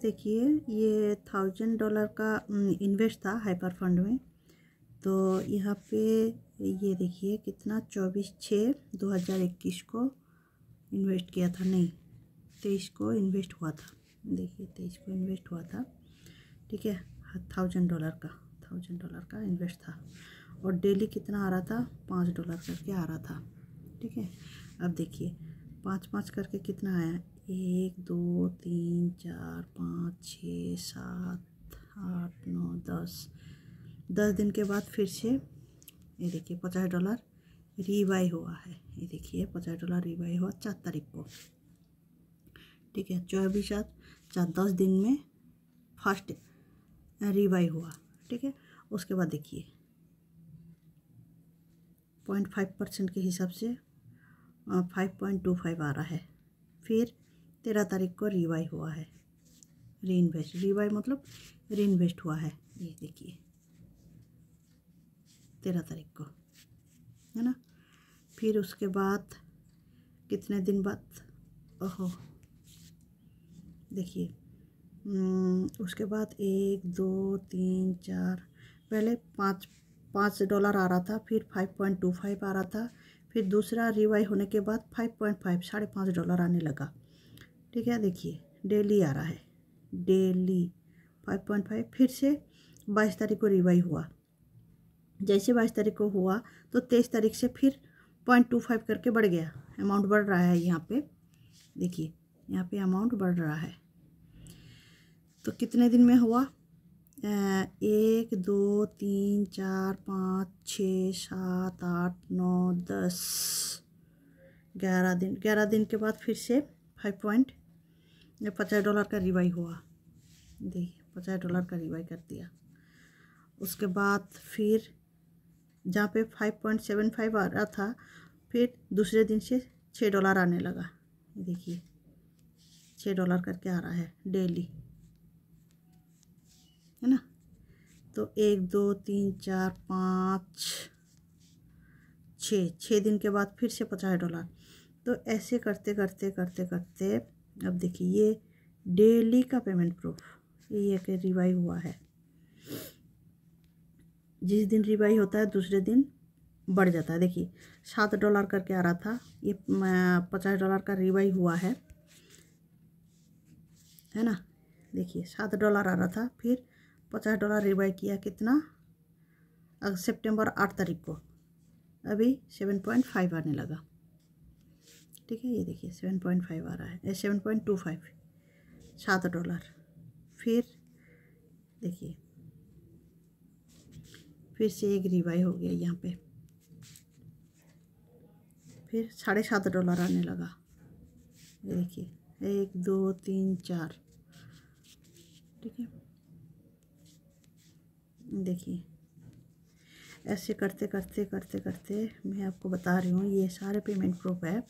देखिए ये thousand dollar का इन्वेस्ट था हाइपर फंड में तो यहाँ पे ये देखिए कितना चौबीस छः दो हज़ार इक्कीस को इन्वेस्ट किया था नहीं तेईस को इन्वेस्ट हुआ था देखिए तेईस को इन्वेस्ट हुआ था ठीक है थाउजेंड डॉलर का थाउजेंड डॉलर का इन्वेस्ट था और डेली कितना आ रहा था पाँच डॉलर करके आ रहा था ठीक है अब देखिए पाँच पाँच करके कितना आया एक दो तीन चार पाँच छ सात आठ नौ दस दस दिन के बाद फिर से ये देखिए पचास डॉलर रिवाई हुआ है ये देखिए पचास डॉलर रिवाई हुआ चार तारीख को ठीक है चौबीस आठ चार दस दिन में फर्स्ट रिवाई हुआ ठीक है उसके बाद देखिए पॉइंट फाइव परसेंट के हिसाब से फाइव पॉइंट टू फाइव आ रहा है फिर तेरह तारीख को रिवाई हुआ है री इन्वेस्ट रिवाई मतलब री इन्वेस्ट हुआ है ये देखिए तेरह तारीख को है ना फिर उसके बाद कितने दिन बाद ओहो देखिए उसके बाद एक दो तीन चार पहले पाँच पाँच डॉलर आ रहा था फिर फाइव पॉइंट टू फाइव आ रहा था फिर दूसरा रिवाई होने के बाद फाइव पॉइंट फाइव साढ़े पाँच डॉलर आने लगा ठीक है देखिए डेली आ रहा है डेली फाइव पॉइंट फाइव फिर से बाईस तारीख को रिवाई हुआ जैसे बाईस तारीख को हुआ तो तेईस तारीख से फिर पॉइंट टू फाइव करके बढ़ गया अमाउंट बढ़ रहा है यहाँ पे देखिए यहाँ पे अमाउंट बढ़ रहा है तो कितने दिन में हुआ एक दो तीन चार पाँच छ सात आठ नौ दस ग्यारह दिन ग्यारह दिन के बाद फिर से फाइव पॉइंट ये पचास डॉलर का रिवाई हुआ देखिए पचास डॉलर का रिवाई कर दिया उसके बाद फिर जहाँ पे फाइव पॉइंट सेवन फाइव आ रहा था फिर दूसरे दिन से छः डॉलर आने लगा देखिए छः डॉलर करके आ रहा है डेली है ना तो एक दो तीन चार पाँच छः छः दिन के बाद फिर से पचास डॉलर तो ऐसे करते करते करते करते अब देखिए ये डेली का पेमेंट प्रूफ ये एक रिवाई हुआ है जिस दिन रिवाई होता है दूसरे दिन बढ़ जाता है देखिए सात डॉलर करके आ रहा था ये पचास डॉलर का रिवाई हुआ है है ना देखिए सात डॉलर आ रहा था फिर पचास डॉलर रिवाई किया कितना सितंबर आठ तारीख को अभी सेवन पॉइंट फाइव आने लगा ठीक है ये देखिए सेवन पॉइंट फाइव आ रहा है सेवन पॉइंट टू फाइव सात डॉलर फिर देखिए फिर से एक रिवाई हो गया यहाँ पे फिर साढ़े सात डॉलर आने लगा ये देखिए एक दो तीन चार ठीक है देखिए ऐसे करते करते करते करते मैं आपको बता रही हूँ ये सारे पेमेंट प्रूफ है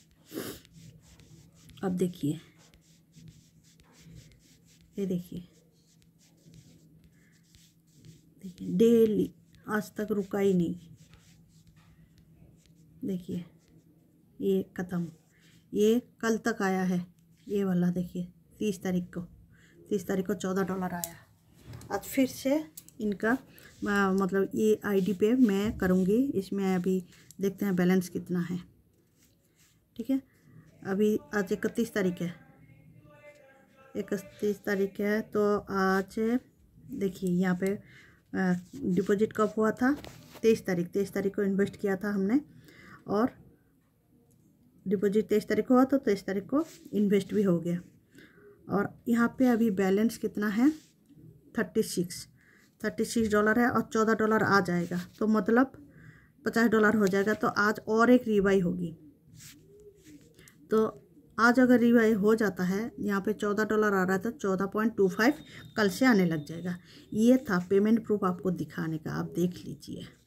अब देखिए ये देखिए देखिए डेली आज तक रुका ही नहीं देखिए ये ख़त्म ये कल तक आया है ये वाला देखिए तीस तारीख को तीस तारीख को चौदह डॉलर आया आज फिर से इनका मतलब ये आईडी पे मैं करूँगी इसमें अभी देखते हैं बैलेंस कितना है ठीक है अभी आज इकतीस तारीख है इकतीस तारीख है तो आज देखिए यहाँ पे डिपॉजिट कब हुआ था तेईस तारीख तेईस तारीख को इन्वेस्ट किया था हमने और डिपॉजिट तेईस तारीख को हुआ तो तेईस तारीख को इन्वेस्ट भी हो गया और यहाँ पे अभी बैलेंस कितना है thirty six thirty six dollar है और चौदह डॉलर आ जाएगा तो मतलब पचास डॉलर हो जाएगा तो आज और एक रिवाई होगी तो आज अगर रिवाई हो जाता है यहाँ पे चौदह डॉलर आ रहा है तो चौदह पॉइंट टू फाइव कल से आने लग जाएगा ये था पेमेंट प्रूफ आपको दिखाने का आप देख लीजिए